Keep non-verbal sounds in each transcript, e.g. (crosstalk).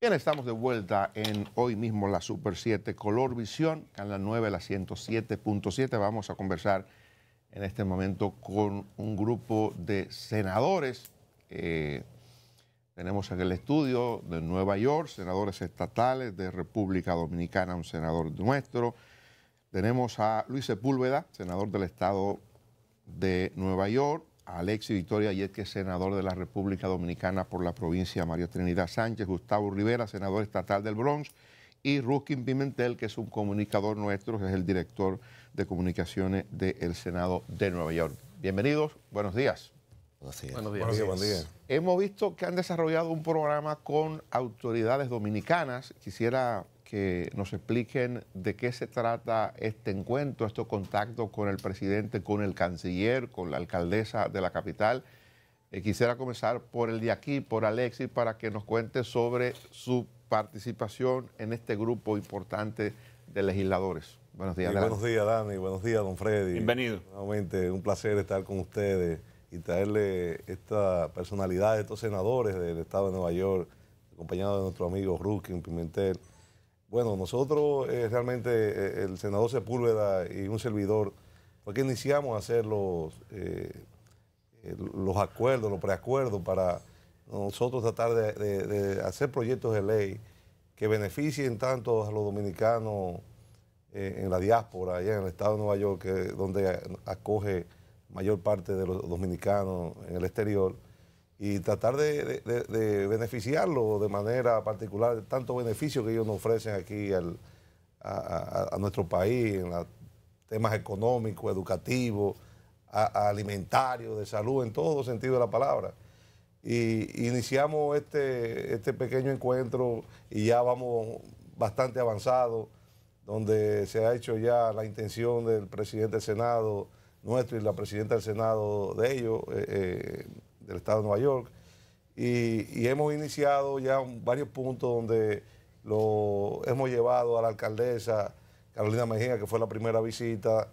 Bien, estamos de vuelta en hoy mismo la Super 7 Color Visión, canal 9, la 107.7. Vamos a conversar en este momento con un grupo de senadores. Eh, tenemos en el estudio de Nueva York, senadores estatales de República Dominicana, un senador nuestro. Tenemos a Luis Sepúlveda, senador del estado de Nueva York, Alexis Victoria Yet, que es senador de la República Dominicana por la provincia de María Trinidad Sánchez, Gustavo Rivera, senador estatal del Bronx, y Ruskin Pimentel, que es un comunicador nuestro, que es el director de comunicaciones del Senado de Nueva York. Bienvenidos, buenos días. Buenos días, buenos días. Hemos visto que han desarrollado un programa con autoridades dominicanas. Quisiera que nos expliquen de qué se trata este encuentro, estos contactos con el presidente, con el canciller, con la alcaldesa de la capital. Eh, quisiera comenzar por el de aquí, por Alexis, para que nos cuente sobre su participación en este grupo importante de legisladores. Buenos días, Dani. Buenos días, Dani. Buenos días, don Freddy. Bienvenido. Nuevamente, un placer estar con ustedes y traerle esta personalidad de estos senadores del Estado de Nueva York, acompañado de nuestro amigo Ruskin Pimentel bueno, nosotros eh, realmente eh, el senador Sepúlveda y un servidor porque iniciamos a hacer eh, los, acuerdos, los preacuerdos para nosotros tratar de, hacer proyectos de ley que beneficien tanto a los dominicanos en la diáspora, allá en el estado de Nueva York, donde acoge mayor parte de los dominicanos en el exterior y tratar de, beneficiarlo de manera particular, tanto beneficio que ellos nos ofrecen aquí a, nuestro país, en temas económicos, educativos, alimentarios, de salud, en todo sentido de la palabra. Y iniciamos este, este pequeño encuentro y ya vamos bastante avanzado, donde se ha hecho ya la intención del presidente del Senado nuestro y la presidenta del Senado de ellos. Eh, eh, del Estado de Nueva York. Y, hemos iniciado ya varios puntos donde lo hemos llevado a la alcaldesa Carolina Mejía, que fue la primera visita,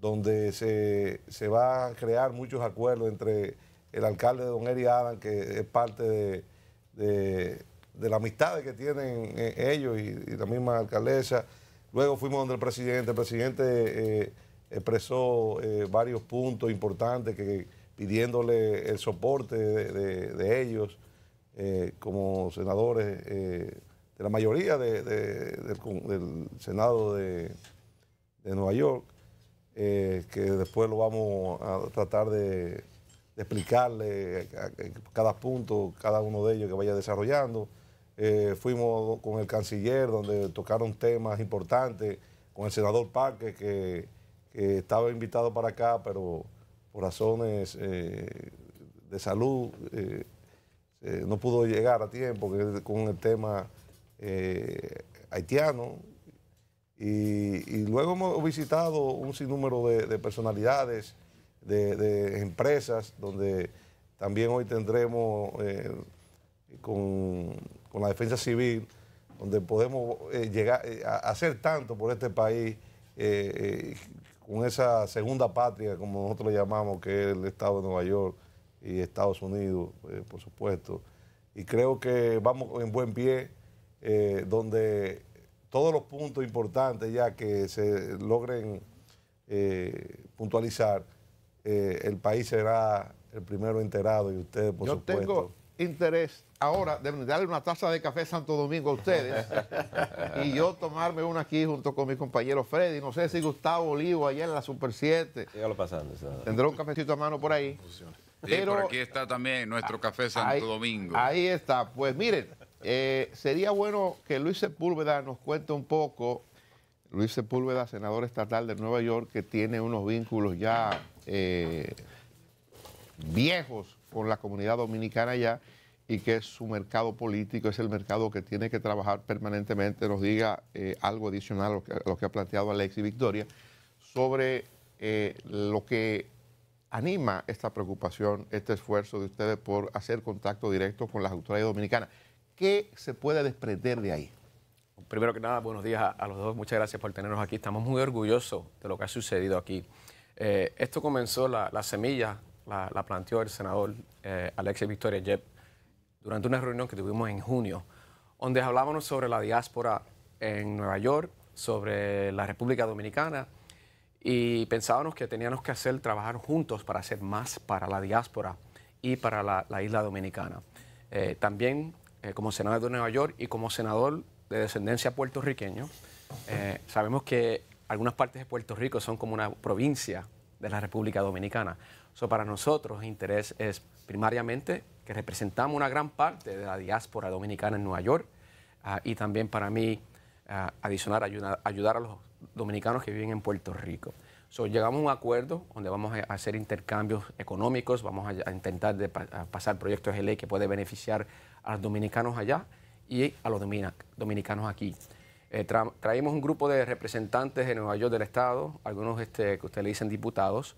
donde se, se va a crear muchos acuerdos entre el alcalde Don Eri Adam, que es parte de, de, la amistad que tienen eh, ellos y, la misma alcaldesa. Luego fuimos donde el presidente. El presidente eh, expresó eh, varios puntos importantes que, pidiéndole el soporte de, ellos eh, como senadores eh, de la mayoría del, Senado de, Nueva York, eh, que después lo vamos a tratar de, explicarle cada punto, cada uno de ellos que vaya desarrollando. fuimos con el canciller, donde tocaron temas importantes, con el senador Parque, que estaba invitado para acá, pero corazones razones eh, de salud, eh, eh, no pudo llegar a tiempo con el tema haitiano. Y, luego hemos visitado un sinnúmero de, personalidades, de, empresas, donde también hoy tendremos con, la defensa civil donde podemos llegar a hacer tanto por este país con esa segunda patria, como nosotros llamamos, que es el Estado de Nueva York y Estados Unidos, eh, por supuesto. Y creo que vamos en buen pie, eh, donde todos los puntos importantes ya que se logren eh, puntualizar, el país será el primero enterado y ustedes, por supuesto interés ahora de darle una taza de café Santo Domingo a ustedes (laughs) y yo tomarme una aquí junto con mi compañero Freddy. No sé si Gustavo Olivo allá en la Super 7. pasando. Tendrá un cafecito a mano por ahí. Pero aquí está también nuestro café Santo Domingo. Ahí está. Pues miren, eh, sería bueno que Luis Sepúlveda nos cuente un poco. Luis Sepúlveda, senador estatal de Nueva York, que tiene unos vínculos ya... Eh, viejos con la comunidad dominicana ya y que es su mercado político, es el mercado que tiene que trabajar permanentemente, nos diga eh, algo adicional a lo, que, ha planteado Alexis Victoria, sobre eh, lo que anima esta preocupación, este esfuerzo de ustedes por hacer contacto directo con las autoridades dominicanas. ¿Qué se puede desprender de ahí? Primero que nada, buenos días a, los dos, muchas gracias por tenernos aquí. Estamos muy orgullosos de lo que ha sucedido aquí. Eh, esto comenzó la, la semilla la, planteó el senador eh, Alexis Victoria Yep durante una reunión que tuvimos en junio, donde hablábamos sobre la diáspora en Nueva York, sobre la República Dominicana, y pensábamos que teníamos que hacer, trabajar juntos para hacer más para la diáspora y para la, isla dominicana. Eh, también eh, como senador de Nueva York y como senador de descendencia puertorriqueño, sabemos que algunas partes de Puerto Rico son como una provincia de la República Dominicana. So, para nosotros, interés es primariamente que representamos una gran parte de la diáspora dominicana en Nueva York ah, y también para mí ah, adicionar, ayudar, a los dominicanos que viven en Puerto Rico. So, llegamos a un acuerdo donde vamos a hacer intercambios económicos, vamos a, intentar pasar proyectos de ley que puede beneficiar a los dominicanos allá y a los dominicanos aquí. Eh, traímos un grupo de representantes de Nueva York del Estado, algunos este, que ustedes le dicen diputados,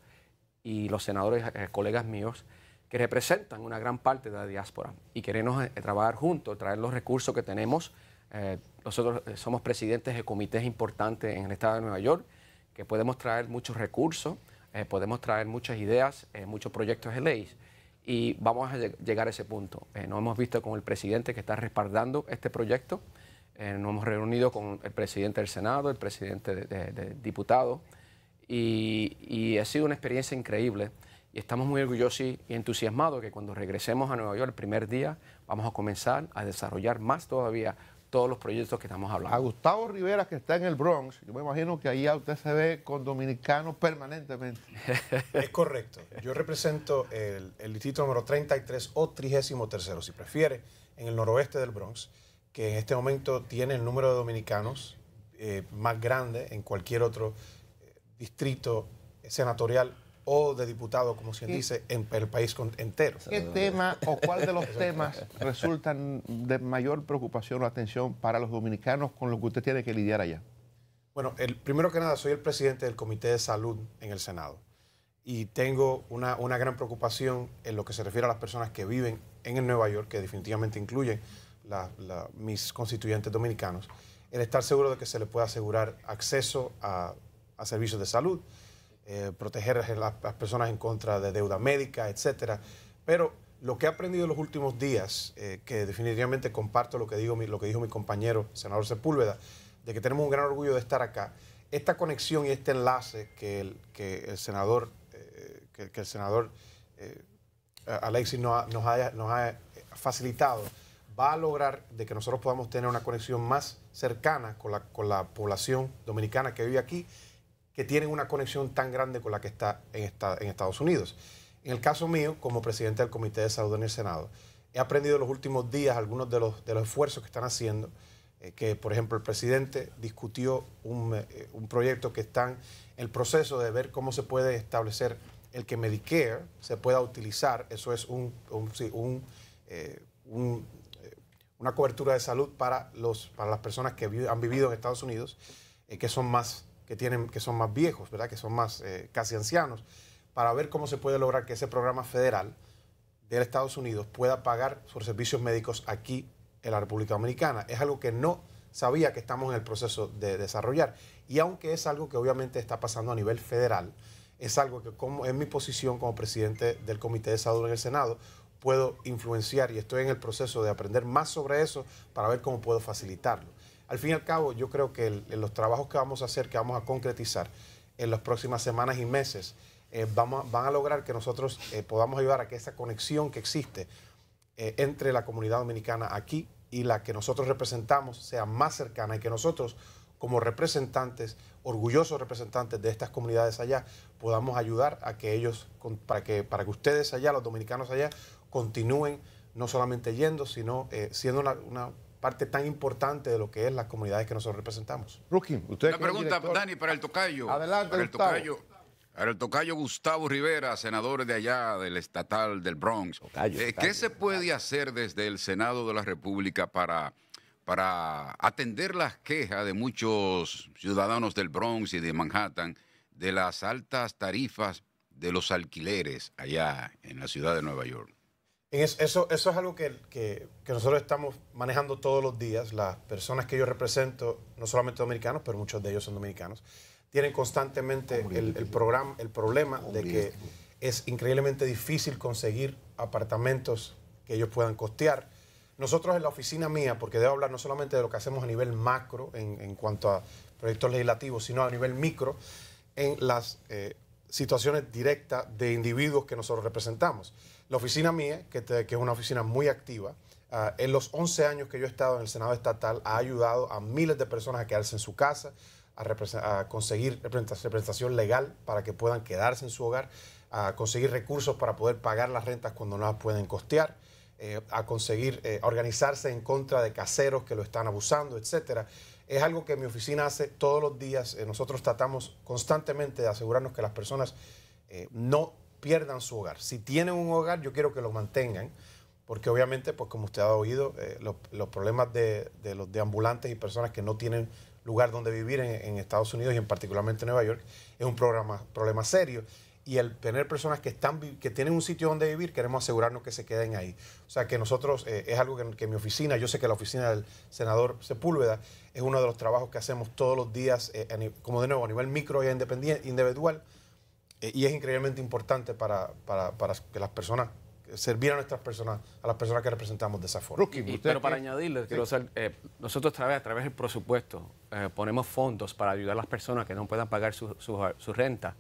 y los senadores, eh, colegas míos, que representan una gran parte de la diáspora y queremos eh, trabajar juntos, traer los recursos que tenemos. Eh, nosotros somos presidentes de comités importantes en el estado de Nueva York, que podemos traer muchos recursos, podemos traer muchas ideas, muchos proyectos de leyes y vamos a llegar a ese punto. nos hemos visto con el presidente que está respaldando este proyecto, nos hemos reunido con el presidente del Senado, el presidente de, y ha sido una experiencia increíble y estamos muy orgullosos y entusiasmados que cuando regresemos a Nueva York el primer día vamos a comenzar a desarrollar más todavía todos los proyectos que estamos hablando. A Gustavo Rivera, que está en el Bronx, yo me imagino que ahí usted se ve con dominicanos permanentemente. Es correcto. Yo represento el, distrito número 33 o 33, si prefiere, en el noroeste del Bronx, que en este momento tiene el número de dominicanos eh, más grande en cualquier otro eh, distrito senatorial o de diputado, como se dice, en el país entero. ¿Qué tema o cuál de los temas resultan de mayor preocupación o atención para los dominicanos con los que usted tiene que lidiar allá? Bueno, el, primero que nada, soy el presidente del Comité de Salud en el Senado y tengo una, gran preocupación en lo que se refiere a las personas que viven en el Nueva York, que definitivamente incluyen mis constituyentes dominicanos, el estar seguro de que se les pueda asegurar acceso a, a servicios de salud eh, proteger a las, personas en contra de deuda médica, etcétera. Pero lo que he aprendido en los últimos días, eh, que definitivamente comparto lo que, digo, lo que dijo mi compañero, senador Sepúlveda, de que tenemos un gran orgullo de estar acá, esta conexión y este enlace que el, que el senador, eh, que, el senador Alexis nos ha, nos, facilitado va a lograr de que nosotros podamos tener una conexión más cercana con la, con la población dominicana que vive aquí que tienen una conexión tan grande con la que está en, Estados Unidos. En el caso mío, como presidente del Comité de Salud en el Senado, he aprendido en los últimos días algunos de los, de los esfuerzos que están haciendo, eh, que por ejemplo el presidente discutió eh, un, proyecto que está en el proceso de ver cómo se puede establecer el que Medicare se pueda utilizar, eso es eh, una cobertura de salud para, las personas que han vivido en Estados Unidos, que son más que, tienen, que son más viejos, ¿verdad? que son más eh, casi ancianos, para ver cómo se puede lograr que ese programa federal de Estados Unidos pueda pagar sus servicios médicos aquí en la República Dominicana. Es algo que no sabía que estamos en el proceso de desarrollar. Y aunque es algo que obviamente está pasando a nivel federal, es algo que como en mi posición como presidente del Comité de Salud en el Senado puedo influenciar y estoy en el proceso de aprender más sobre eso para ver cómo puedo facilitarlo. Al fin y al cabo, yo creo que los trabajos que vamos a hacer, que vamos a concretizar en las próximas semanas y meses, eh, vamos, van a lograr que nosotros eh, podamos ayudar a que esa conexión que existe eh, entre la comunidad dominicana aquí y la que nosotros representamos sea más cercana y que nosotros como representantes, orgullosos representantes de estas comunidades allá, podamos ayudar a que ellos, para que, para que ustedes allá, los dominicanos allá, continúen no solamente yendo, sino siendo una parte tan importante de lo que es las comunidades que nosotros representamos. Una pregunta, Dani, para el tocayo. Adelante, para el tocayo. Para el tocayo Gustavo Rivera, senador de allá del estatal del Bronx. Eh, ¿Qué se puede hacer desde el Senado de la República para, para atender las quejas de muchos ciudadanos del Bronx y de Manhattan de las altas tarifas de los alquileres allá en la ciudad de Nueva York? eso, es algo que, que, nosotros estamos manejando todos los días. Las personas que yo represento, no solamente dominicanos, pero muchos de ellos son dominicanos, tienen constantemente el, el problema de que es increíblemente difícil conseguir apartamentos que ellos puedan costear. Nosotros en la oficina mía, porque debo hablar no solamente de lo que hacemos a nivel macro en, cuanto a proyectos legislativos, sino a nivel micro, en las eh, situaciones directas de individuos que nosotros representamos. La oficina mía, que, es una oficina muy activa, ah, en los 11 años que yo he estado en el Senado estatal, ha ayudado a miles de personas a quedarse en su casa, a, conseguir representación legal para que puedan quedarse en su hogar, a conseguir recursos para poder pagar las rentas cuando no las pueden costear, eh, a conseguir eh, organizarse en contra de caseros que lo están abusando, etcétera. Es algo que mi oficina hace todos los días. Eh, nosotros tratamos constantemente de asegurarnos que las personas no pierdan su hogar. Si tienen un hogar, yo quiero que lo mantengan, porque obviamente, pues como usted ha oído, eh, los, problemas de, de, los deambulantes y personas que no tienen lugar donde vivir en, Estados Unidos y en particularmente en Nueva York es un programa, problema serio. Y el tener personas que, están, que tienen un sitio donde vivir, queremos asegurarnos que se queden ahí. O sea, que nosotros, eh, es algo que, mi oficina, yo sé que la oficina del senador Sepúlveda es uno de los trabajos que hacemos todos los días, eh, como de nuevo, a nivel micro y e individual, eh, y es increíblemente importante para, que las personas servir a nuestras personas, a las personas que representamos de esa forma. pero para añadirle, eh, nosotros a través, a través del presupuesto eh, ponemos fondos para ayudar a las personas que no puedan pagar su, renta.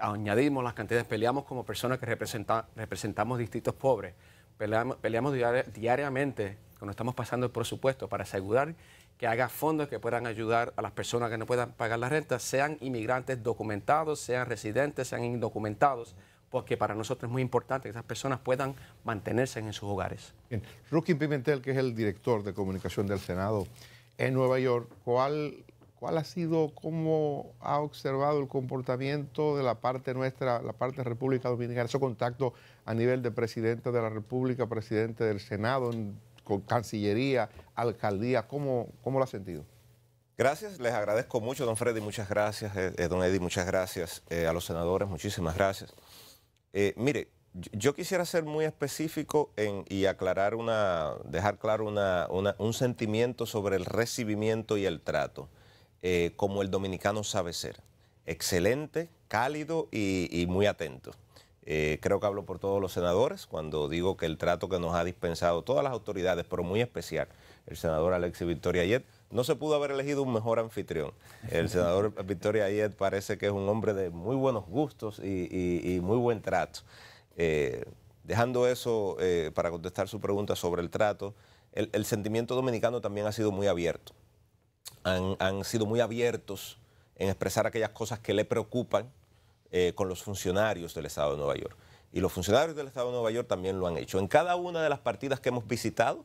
añadimos las cantidades, peleamos como personas que representamos distritos pobres, peleamos, diariamente cuando estamos pasando el presupuesto para asegurar que haga fondos que puedan ayudar a las personas que no puedan pagar la renta, sean inmigrantes documentados, sean residentes, sean indocumentados, porque para nosotros es muy importante que esas personas puedan mantenerse en sus hogares. Bien. Pimentel, que es el director de comunicación del Senado en Nueva York, ¿cuál, cuál ha sido, cómo ha observado el comportamiento de la parte nuestra, la parte de República Dominicana, su contacto a nivel de presidente de la República, presidente del Senado, en con Cancillería, Alcaldía, ¿cómo, cómo lo ha sentido? Gracias, les agradezco mucho, don Freddy, muchas gracias, eh, eh, don Eddie, muchas gracias, eh, a los senadores, muchísimas gracias. mire, yo, quisiera ser muy específico y aclarar una, dejar claro un sentimiento sobre el recibimiento y el trato, como el dominicano sabe ser, excelente, cálido y muy atento. Eh, creo que hablo por todos los senadores cuando digo que el trato que nos ha dispensado todas las autoridades, pero muy especial el senador Alexis Victoria Ayet, no se pudo haber elegido un mejor anfitrión. El (laughs) senador Victoria Ayet parece que es un hombre de muy buenos gustos y, muy buen trato. Eh, dejando eso eh, para contestar su pregunta sobre el trato, el, sentimiento dominicano también ha sido muy abierto. han sido muy abiertos en expresar aquellas cosas que le preocupan eh, con los funcionarios del Estado de Nueva York. Y los funcionarios del Estado de Nueva York también lo han hecho. En cada una de las partidas que hemos visitado,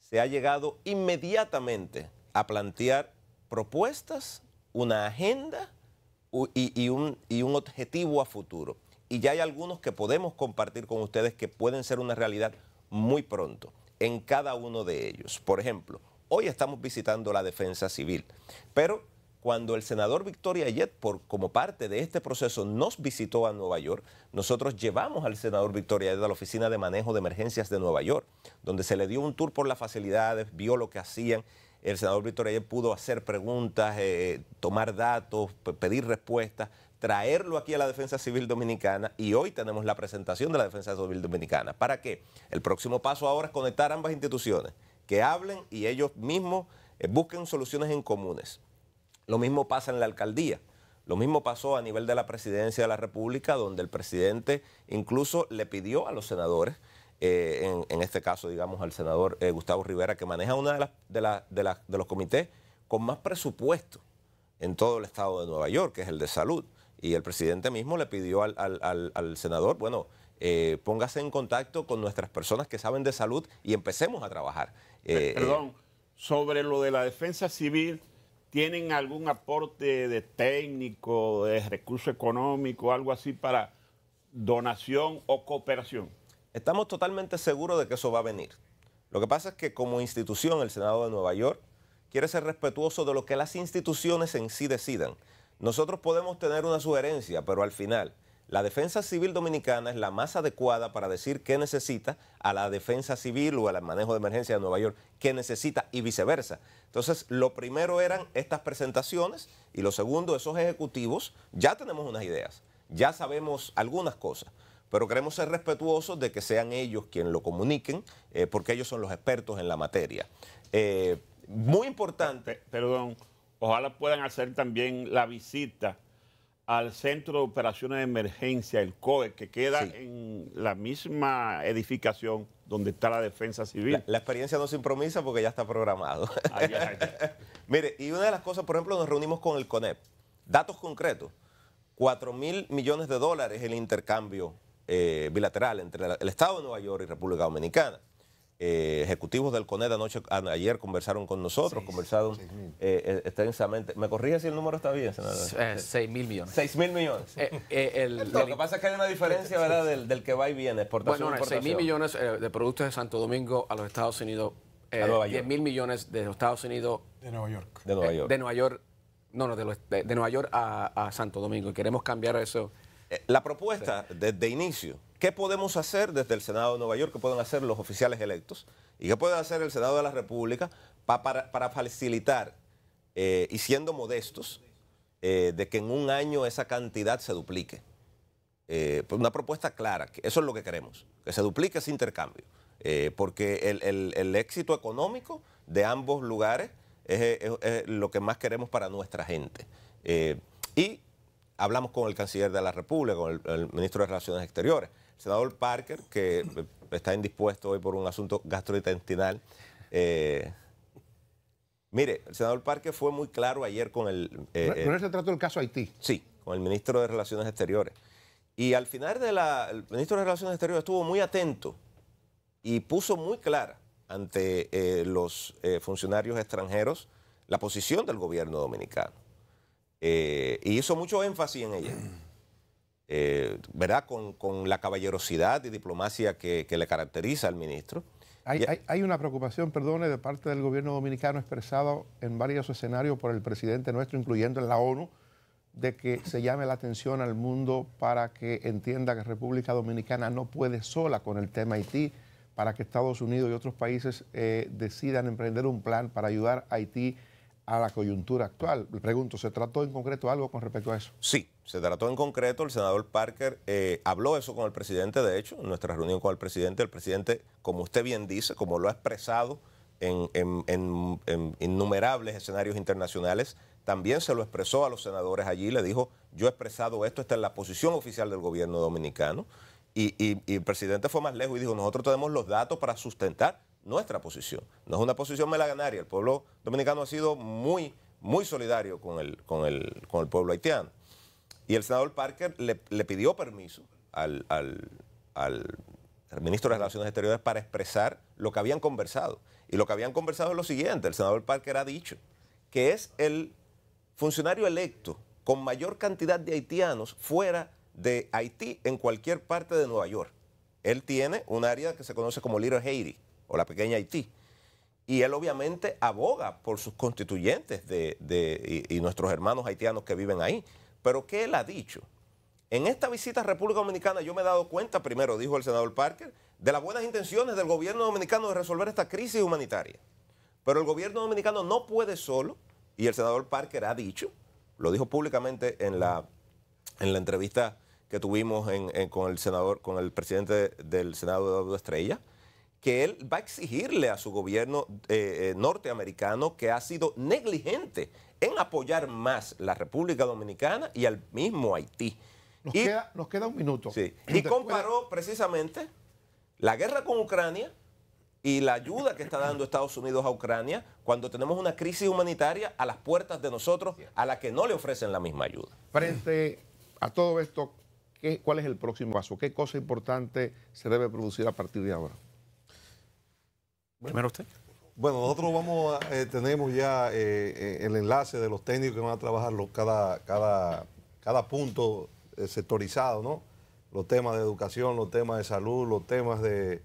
se ha llegado inmediatamente a plantear propuestas, una agenda y, un, y, un, objetivo a futuro. Y ya hay algunos que podemos compartir con ustedes que pueden ser una realidad muy pronto en cada uno de ellos. Por ejemplo, hoy estamos visitando la defensa civil, pero cuando el senador Victoria Ayet, como parte de este proceso, nos visitó a Nueva York, nosotros llevamos al senador Victoria Ayet a la Oficina de Manejo de Emergencias de Nueva York, donde se le dio un tour por las facilidades, vio lo que hacían. El senador Victoria Ayet pudo hacer preguntas, eh, tomar datos, pedir respuestas, traerlo aquí a la Defensa Civil Dominicana y hoy tenemos la presentación de la Defensa Civil Dominicana. ¿Para qué? El próximo paso ahora es conectar ambas instituciones, que hablen y ellos mismos eh, busquen soluciones en comunes. Lo mismo pasa en la alcaldía. Lo mismo pasó a nivel de la presidencia de la República, donde el presidente incluso le pidió a los senadores, eh, en, este caso, digamos, al senador eh, Gustavo Rivera, que maneja uno de, los comités con más presupuesto en todo el estado de Nueva York, que es el de salud. Y el presidente mismo le pidió al, senador, bueno, eh, póngase en contacto con nuestras personas que saben de salud y empecemos a trabajar. Perdón, sobre lo de la defensa civil, ¿Tienen algún aporte de técnico, de recurso económico, algo así para donación o cooperación? Estamos totalmente seguros de que eso va a venir. Lo que pasa es que como institución, el Senado de Nueva York quiere ser respetuoso de lo que las instituciones en sí decidan. Nosotros podemos tener una sugerencia, pero al final la defensa civil dominicana es la más adecuada para decir qué necesita a la defensa civil o al manejo de emergencia de Nueva York, qué necesita y viceversa. Entonces, lo primero eran estas presentaciones y lo segundo, esos ejecutivos, ya tenemos unas ideas, ya sabemos algunas cosas pero queremos ser respetuosos de que sean ellos quienes lo comuniquen, eh, porque ellos son los expertos en la materia. Eh, muy importante. Perdón, ojalá puedan hacer también la visita al Centro de Operaciones de Emergencia, el COE, que queda en la misma edificación donde está la defensa civil. La, experiencia no se improvisa porque ya está programado. (laughs) Mire, y una de las cosas, por ejemplo, nos reunimos con el CONEP. Datos concretos. 4 mil millones de dólares el intercambio eh, bilateral entre el Estado de Nueva York y República Dominicana. Eh, ejecutivos del CONED anoche, ayer conversaron con nosotros, conversaron eh, eh, extensamente. ¿Me corrige si el número está bien, senador? 6 mil millones. 6 mil millones. lo que pasa es que hay una diferencia ¿verdad? Del, que va y viene, exportación Bueno, 6 mil millones de productos de Santo Domingo a los Estados Unidos, 10 mil millones de los Estados Unidos. De Nueva York. De Nueva York. no, no, de, Nueva York a, a, Santo Domingo. Y queremos cambiar eso. La propuesta desde inicio ¿Qué podemos hacer desde el Senado de Nueva York? ¿Qué pueden hacer los oficiales electos? ¿Y qué puede hacer el Senado de la República para, facilitar, eh, y siendo modestos, eh, de que en un año esa cantidad se duplique? Eh, pues una propuesta clara, eso es lo que queremos, que se duplique ese intercambio, porque el, éxito económico de ambos lugares es, lo que más queremos para nuestra gente. y hablamos con el canciller de la República, con el ministro de Relaciones Exteriores senador Parker, que está indispuesto hoy por un asunto gastrointestinal. Eh, mire, el senador Parker fue muy claro ayer con el... Eh, ¿Con eh, se trató el caso Haití? Sí, con el ministro de Relaciones Exteriores. Y al final de la... El ministro de Relaciones Exteriores estuvo muy atento y puso muy clara ante eh, los funcionarios extranjeros la posición del gobierno dominicano. y hizo mucho énfasis en ella. Eh, ¿verdad? Con, la caballerosidad y diplomacia que, le caracteriza al ministro. Hay, una preocupación, perdone, de parte del gobierno dominicano expresado en varios escenarios por el presidente nuestro, incluyendo en la ONU, de que se llame la atención al mundo para que entienda que República Dominicana no puede sola con el tema Haití, para que Estados Unidos y otros países eh, decidan emprender un plan para ayudar a Haití a la coyuntura actual. Le pregunto, ¿se trató en concreto algo con respecto a eso? Sí, se trató en concreto, el senador Parker eh, habló eso con el presidente, de hecho, en nuestra reunión con el presidente, el presidente, como usted bien dice, como lo ha expresado en, innumerables escenarios internacionales, también se lo expresó a los senadores allí, le dijo, yo he expresado esto, esta es la posición oficial del gobierno dominicano, y, el presidente fue más lejos y dijo, nosotros tenemos los datos para sustentar nuestra posición, no es una posición melaganaria, el pueblo dominicano ha sido muy, muy solidario con con el pueblo haitiano. Y el senador Parker le, pidió permiso al, ministro de Relaciones Exteriores para expresar lo que habían conversado. Y lo que habían conversado es lo siguiente, el senador Parker ha dicho que es el funcionario electo con mayor cantidad de haitianos fuera de Haití en cualquier parte de Nueva York. Él tiene un área que se conoce como Little Haiti o la pequeña Haití. Y él obviamente aboga por sus constituyentes y, nuestros hermanos haitianos que viven ahí. Pero ¿qué él ha dicho? En esta visita a República Dominicana yo me he dado cuenta, primero dijo el senador Parker, de las buenas intenciones del gobierno dominicano de resolver esta crisis humanitaria. Pero el gobierno dominicano no puede solo, y el senador Parker ha dicho, lo dijo públicamente en la, entrevista que tuvimos con el senador, con el presidente del Senado Eduardo Estrella, que él va a exigirle a su gobierno eh, eh, norteamericano que ha sido negligente en apoyar más la República Dominicana y al mismo Haití. Nos, queda, nos queda, un minuto. Y comparó precisamente la guerra con Ucrania y la ayuda que está dando Estados Unidos a Ucrania cuando tenemos una crisis humanitaria a las puertas de nosotros a la que no le ofrecen la misma ayuda. Frente a todo esto, ¿cuál es el próximo paso? ¿Qué cosa importante se debe producir a partir de ahora? Primero usted. Bueno, nosotros vamos eh, tenemos ya eh, eh, el enlace de los técnicos que van a trabajar cada, cada, cada punto sectorizado, ¿no? Los temas de educación, los temas de salud, los temas de,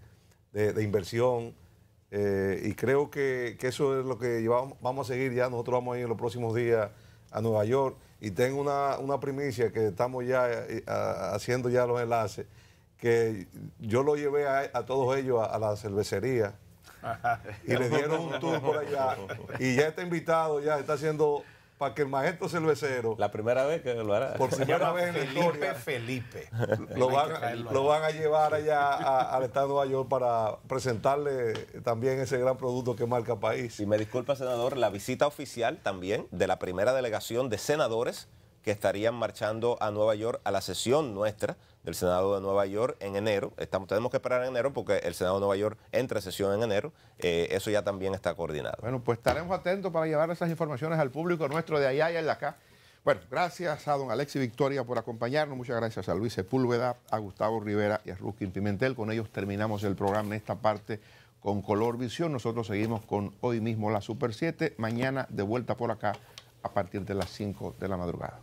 inversión. y creo que, eso es lo que vamos a seguir ya. Nosotros vamos a ir en los próximos días a Nueva York. Y tengo una, una primicia que estamos ya haciendo ya los enlaces, que yo lo llevé a, todos ellos a la cervecería (laughs) y le dieron un tour por allá. Y ya está invitado, ya está haciendo para que el maestro cervecero. La primera vez que lo hará. Por (laughs) primera vez en el historia. Felipe Felipe. Lo van, lo van a llevar allá al Estado de Nueva York para presentarle también ese gran producto que marca país. Y me disculpa, senador, la visita oficial también de la primera delegación de senadores que estarían marchando a Nueva York a la sesión nuestra del Senado de Nueva York en enero. tenemos que esperar en enero porque el Senado de Nueva York entra a sesión en enero. Eh, eso ya también está coordinado. Bueno, pues estaremos atentos para llevar esas informaciones al público nuestro de allá y de acá. Bueno, gracias a don Alexis Victoria por acompañarnos. Muchas gracias a Luis Sepúlveda, a Gustavo Rivera y a Ruskin Pimentel. Con ellos terminamos el programa en esta parte con Color Visión. Nosotros seguimos con hoy mismo la Super 7. Mañana de vuelta por acá a partir de las 5 de la madrugada.